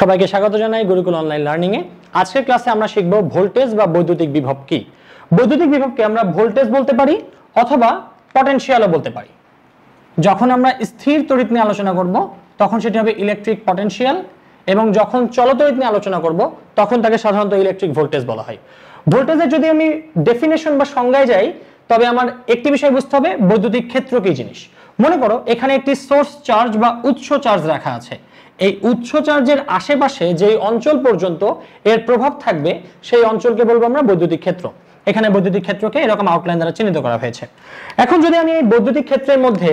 সবাইকে স্বাগত জানাই গুরুকুল অনলাইন লার্নিংয়ে আজকের ক্লাসে আমরা শিখব ভোল্টেজ বা বৈদ্যুতিক বিভব কি বৈদ্যুতিক বিভবকে আমরা ভোল্টেজ বলতে পারি অথবা পটেনশিয়ালও বলতে পারি যখন আমরা স্থির তড়িৎ নিয়ে আলোচনা করব তখন সেটি হবে ইলেকট্রিক পটেনশিয়াল এবং যখন চলতড়িৎ নিয়ে আলোচনা করব তখন তাকে সাধারণত ইলেকট্রিক ভোল্টেজ বলা হয় ভোল্টেজের যদি আমি ডেফিনেশন বা সংজ্ঞায় যাই তবে আমার একটি বিষয় বুঝতে হবে বৈদ্যুতিক ক্ষেত্র কি জিনিস মনে করো এখানে একটি সোর্স চার্জ বা উৎস চার্জ রাখা আছে এই উচ্চ চার্জের আশেপাশে যে অঞ্চল পর্যন্ত এর প্রভাব থাকবে সেই অঞ্চলকে বলবো আমরা বৈদ্যুতিক ক্ষেত্র এখানে বৈদ্যুতিক ক্ষেত্রকে এরকম আউটলাইন দ্বারা চিহ্নিত করা হয়েছে এখন যদি আমি এই বৈদ্যুতিক ক্ষেত্রের মধ্যে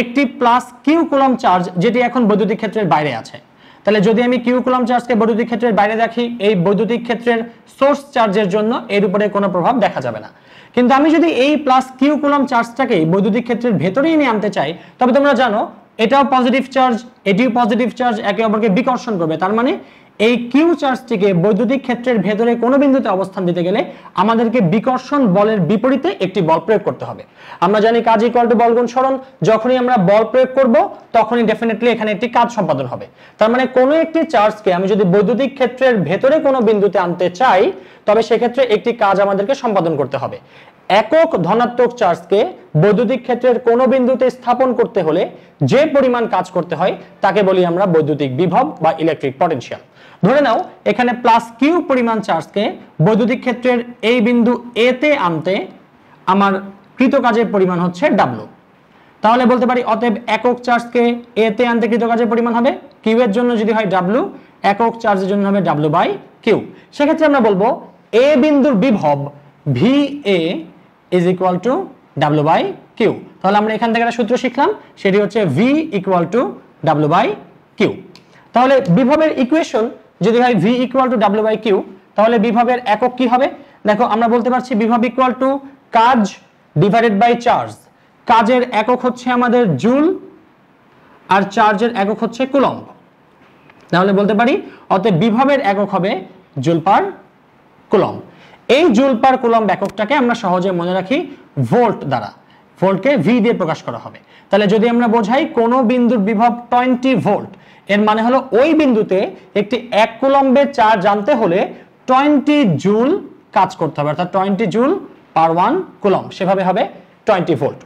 একটি প্লাস কিউ কুলম চার্জ যেটি এখন বৈদ্যুতিক ক্ষেত্রের বাইরে আছে তাহলে যদি আমি কিউ কুলম চার্জকে বৈদ্যুতিক ক্ষেত্রের বাইরে দেখি এই বৈদ্যুতিক ক্ষেত্রের সোর্স চার্জের জন্য এর উপরে কোনো প্রভাব দেখা যাবে না কিন্তু আমি যদি এই প্লাস কিউ কুলম চার্জটাকে বৈদ্যুতিক ক্ষেত্রের ভেতরেই নিয়ে আনতে চাই তবে তোমরা জানো এটাও পজিটিভ চার্জ এটিও পজিটিভ চার্জ একে অপরকে বিকর্ষণ করবে তার মানে এই কিউ চার্জটিকে বৈদ্যুতিক ক্ষেত্রের ভেতরে কোনো বিন্দুতে অবস্থান দিতে গেলে আমাদেরকে বিকর্ষণ বলের বিপরীতে একটি বল প্রয়োগ করতে হবে আমরা জানি কাজ ইকুয়াল টু বলগুণ সরণ যখনই আমরা বল প্রয়োগ করব তখনই ডেফিনেটলি এখানে একটি কাজ সম্পাদন হবে তার মানে কোনো একটি চার্জকে আমি যদি বৈদ্যুতিক ক্ষেত্রের ভেতরে কোনো বিন্দুতে আনতে চাই তবে সেক্ষেত্রে একটি কাজ আমাদেরকে সম্পাদন করতে হবে একক ধনাত্মক চার্জকে বৈদ্যুতিক ক্ষেত্রের কোনো বিন্দুতে স্থাপন করতে হলে যে পরিমাণ কাজ করতে হয় তাকে বলি আমরা বৈদ্যুতিক বিভব বা ইলেকট্রিক পটেন্সিয়াল ধরে নাও এখানে প্লাস কিউ পরিমাণ চার্জকে বৈদ্যুতিক ক্ষেত্রের এই বিন্দু এতে আনতে আমার কৃত কাজের পরিমাণ হচ্ছে ডাব্লু তাহলে বলতে পারি অতএব একক চার্জকে এতে আনতে কৃত কাজের পরিমাণ হবে কিউ এর জন্য যদি হয় ডাব্লু একক চার্জের জন্য হবে ডাব্লু বাই কিউ সেক্ষেত্রে আমরা বলবো এ বিন্দুর বিভব V A is equal to W by Q তাহলে আমরা এখান থেকে একটা সূত্র শিখলাম সেটি হচ্ছে V equal to W by Q তাহলে বিভবের ইকুয়েশন যদি হয় V equal to W by Q তাহলে বিভবের একক কি হবে দেখো আমরা বলতে পারছি বিভব ইকুয়াল টু কাজ ডিভাইডেড বাই চার্জ কাজের একক হচ্ছে আমাদের জুল আর চার্জের একক হচ্ছে কুলম্ব তাহলে বলতে পারি অতএব বিভবের একক হবে জুল পার কুলম্ব এই জুল পার কুলম এককটাকে আমরা সহজে মনে রাখি ভোল্ট দ্বারা ভোল্টকে ভি দিয়ে প্রকাশ করা হবে তাহলে যদি আমরা বোঝাই কোন বিন্দুর বিভব টোয়েন্টি ভোল্ট এর মানে হলো ওই বিন্দুতে একটি এক কুলম্বে চার্জ জানতে হলে টোয়েন্টি জুল কাজ করতে হবে অর্থাৎ twenty joule per one coulomb সেভাবে হবে টোয়েন্টি ভোল্ট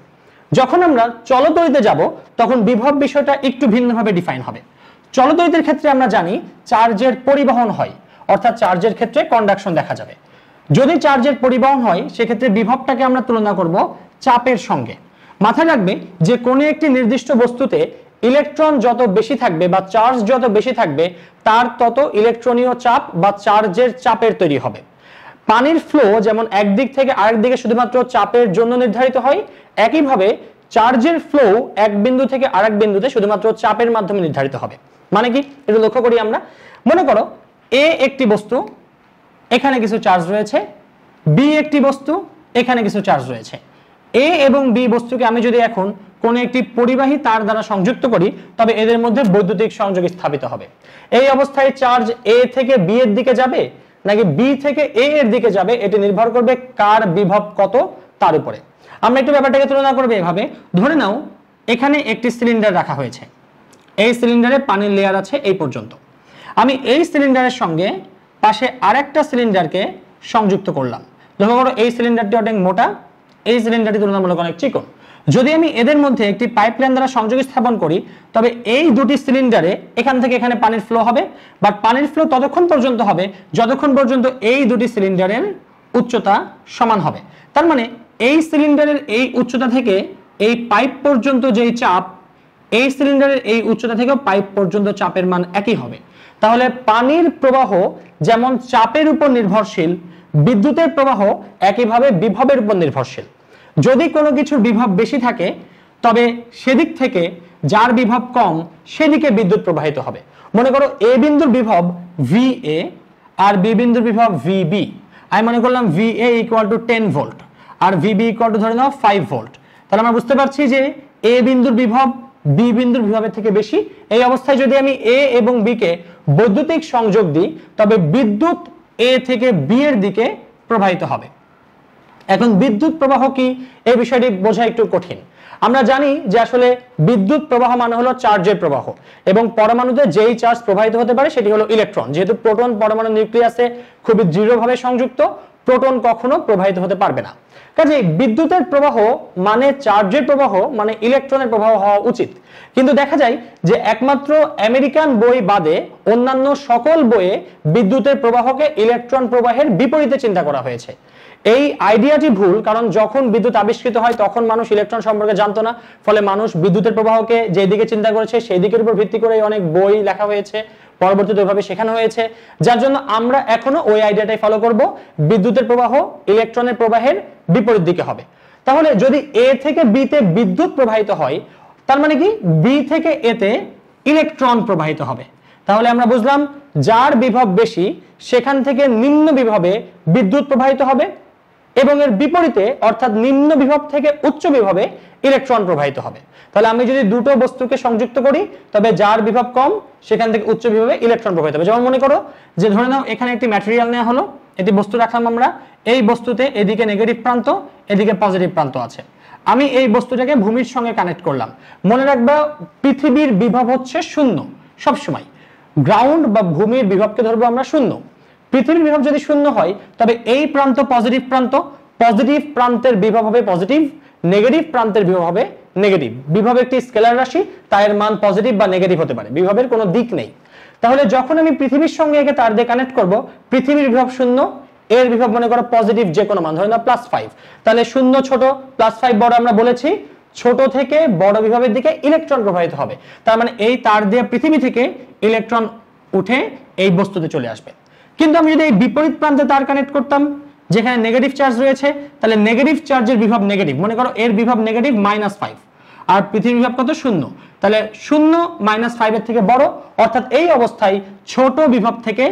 যখন আমরা চলতরিতে যাব তখন বিভব বিষয়টা একটু ভিন্নভাবে ডিফাইন হবে চলতরিতের ক্ষেত্রে আমরা জানি চার্জের পরিবহন হয় অর্থাৎ চার্জের ক্ষেত্রে কন্ডাকশন দেখা যাবে যদি চার্জের পরিবহন হয় সেক্ষেত্রে বিভবটাকে আমরা তুলনা করব চাপের সঙ্গে মাথায় রাখবে যে কোনো একটি নির্দিষ্ট বস্তুতে ইলেকট্রন যত বেশি থাকবে বা চার্জ যত বেশি থাকবে তার তত ইলেকট্রনীয় চাপ বা চার্জের চাপের তৈরি হবে পানির ফ্লো যেমন একদিক থেকে আরেক দিকে শুধুমাত্র চাপের জন্য নির্ধারিত হয় একইভাবে চার্জের ফ্লো এক বিন্দু থেকে আরেক বিন্দুতে শুধুমাত্র চাপের মাধ্যমে নির্ধারিত হবে মানে কি এটা লক্ষ্য করি আমরা মনে করো এ একটি বস্তু এখানে কিছু চার্জ রয়েছে বি একটি বস্তু এখানে কিছু চার্জ রয়েছে এ এবং বি বস্তুকে আমি যদি এখন কোন একটি পরিবাহী তার দ্বারা সংযুক্ত করি তবে এদের মধ্যে বৈদ্যুতিক সংযোগ স্থাপিত হবে এই অবস্থায় চার্জ এ থেকে বি এর দিকে যাবে নাকি বি থেকে এ এর দিকে যাবে এটি নির্ভর করবে কার বিভব কত তার উপরে আমরা একটু ব্যাপারটাকে তুলনা করবো এভাবে ধরে নাও এখানে একটি সিলিন্ডার রাখা হয়েছে এই সিলিন্ডারে পানির লেয়ার আছে এই পর্যন্ত আমি এই সিলিন্ডারের সঙ্গে পাশে আরেকটা সিলিন্ডারকে সংযুক্ত করলাম লক্ষ্য করো এই সিলিন্ডারটি অনেক মোটা এই সিলিন্ডারটি তুলনামূলক অনেক চিকন যদি আমি এদের মধ্যে একটি পাইপলাইন দ্বারা সংযোগ স্থাপন করি তবে এই দুটি সিলিন্ডারে এখান থেকে এখানে পানির ফ্লো হবে বাট পানির ফ্লো ততক্ষণ পর্যন্ত হবে যতক্ষণ পর্যন্ত এই দুটি সিলিন্ডারের উচ্চতা সমান হবে তার মানে এই সিলিন্ডারের এই উচ্চতা থেকে এই পাইপ পর্যন্ত যেই চাপ এই সিলিন্ডারের এই উচ্চতা থেকে পাইপ পর্যন্ত চাপের মান একই হবে তাহলে পানির প্রবাহ যেমন চাপের উপর নির্ভরশীল বিদ্যুতের প্রবাহ একইভাবে বিভবের উপর নির্ভরশীল যদি কোনো কিছুর বিভব বেশি থাকে তবে সেদিক থেকে যার বিভব কম সেদিকে বিদ্যুৎ প্রবাহিত হবে মনে করো এ বিন্দুর বিভব ভি এ আর বি বিন্দুর বিভব ভি বি আমি মনে করলাম V A equal to ten volt আর ভি বি ইকুয়াল টু ধরে নাও ফাইভ ভোল্ট তাহলে আমরা বুঝতে পারছি যে এ বিন্দুর বিভব বি বিন্দুর বিভবের থেকে বেশি এই অবস্থায় যদি আমি এ এবং বি কে বৈদ্যুতিক সংযোগ দিই তবে বিদ্যুৎ এ থেকে বি এর দিকে প্রবাহিত হবে এখন বিদ্যুৎ প্রবাহ কি এই বিষয়টি বোঝা একটু কঠিন আমরা জানি যে আসলে বিদ্যুৎ প্রবাহ মানে হলো চার্জের প্রবাহ এবং পরমাণুতে যেই চার্জ প্রবাহিত হতে পারে সেটি হলো ইলেকট্রন যেহেতু প্রোটন পরমাণু নিউক্লিয়াসে খুবই দৃঢ়ভাবে সংযুক্ত প্রোটন কখনো প্রবাহিত হতে পারবে না কাজে বিদ্যুতের প্রবাহ মানে চার্জের প্রবাহ মানে ইলেকট্রনের প্রবাহ হওয়া উচিত কিন্তু দেখা যায় যে একমাত্র আমেরিকান বই বাদে অন্যান্য সকল বইয়ে বিদ্যুতের প্রবাহকে ইলেকট্রন প্রবাহের বিপরীতে চিন্তা করা হয়েছে এই আইডিয়াটি ভুল কারণ যখন বিদ্যুৎ আবিষ্কৃত হয় তখন মানুষ ইলেকট্রন সম্পর্কে জানতো না ফলে মানুষ বিদ্যুতের প্রবাহকে যেদিকে চিন্তা করেছে সেই দিকের উপর ভিত্তি করে অনেক বই লেখা হয়েছে পরবর্তীতে ওইভাবে শেখানো হয়েছে যার জন্য আমরা এখনো ওই আইডিয়াটাই ফলো করব বিদ্যুতের প্রবাহ ইলেকট্রনের প্রবাহের বিপরীত দিকে হবে তাহলে যদি এ থেকে বি তে বিদ্যুৎ প্রবাহিত হয় তার মানে কি বি থেকে এতে ইলেকট্রন প্রবাহিত হবে তাহলে আমরা বুঝলাম যার বিভব বেশি সেখান থেকে নিম্ন বিভবে বিদ্যুৎ প্রবাহিত হবে এবং এর বিপরীতে অর্থাৎ নিম্ন বিভব থেকে উচ্চ বিভবে ইলেকট্রন প্রবাহিত হবে তাহলে আমি যদি দুটো বস্তুকে সংযুক্ত করি তবে যার বিভব কম সেখান থেকে উচ্চ বিভবে ইলেকট্রন প্রবাহিত হবে যেমন মনে করো যে ধরে নাও এখানে একটি ম্যাটেরিয়াল নেওয়া হলো এটি বস্তু রাখলাম আমরা এই বস্তুতে এদিকে নেগেটিভ প্রান্ত এদিকে পজিটিভ প্রান্ত আছে আমি এই বস্তুটাকে ভূমির সঙ্গে কানেক্ট করলাম মনে রাখবা পৃথিবীর বিভব হচ্ছে শূন্য সবসময় গ্রাউন্ড বা ভূমির বিভবকে ধরবো আমরা শূন্য পৃথিবীর বিভব যদি শূন্য হয় তবে এই প্রান্ত পজিটিভ প্রান্ত পজিটিভ প্রান্তের বিভব হবে পজিটিভ নেগেটিভ প্রান্তের বিভব হবে নেগেটিভ বিভব একটি স্কেলার রাশি তাই এর মান পজিটিভ বা নেগেটিভ হতে পারে বিভবের কোনো দিক নেই তাহলে যখন আমি পৃথিবীর সঙ্গে একে তার দিয়ে কানেক্ট করব পৃথিবীর বিভব শূন্য এর বিভব মনে করো পজিটিভ যে কোনো মান ধরে না প্লাস ফাইভ তাহলে শূন্য ছোট প্লাস ফাইভ বড় আমরা বলেছি ছোট থেকে বড় বিভবের দিকে ইলেকট্রন প্রবাহিত হবে তার মানে এই তার দিয়ে পৃথিবী থেকে ইলেকট্রন উঠে এই বস্তুতে চলে আসবে কিন্তু আমি যদি এই বিপরীত প্রান্তে তার কানেক্ট করতাম যেখানে নেগেটিভ চার্জ রয়েছে তাহলে নেগেটিভ চার্জের বিভব নেগেটিভ মনে করো এর বিভব নেগেটিভ মাইনাস ফাইভ আর পৃথিবীর বিভব কত শূন্য তাহলে শূন্য মাইনাস ফাইভের থেকে বড় অর্থাৎ এই অবস্থায় ছোট বিভব থেকে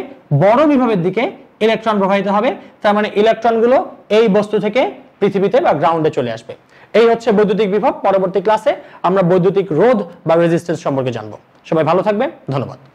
বড় বিভবের দিকে ইলেকট্রন প্রবাহিত হবে তার মানে ইলেকট্রনগুলো এই বস্তু থেকে পৃথিবীতে বা গ্রাউন্ডে চলে আসবে এই হচ্ছে বৈদ্যুতিক বিভব পরবর্তী ক্লাসে আমরা বৈদ্যুতিক রোধ বা রেজিস্ট্যান্স সম্পর্কে জানবো সবাই ভালো থাকবে ধন্যবাদ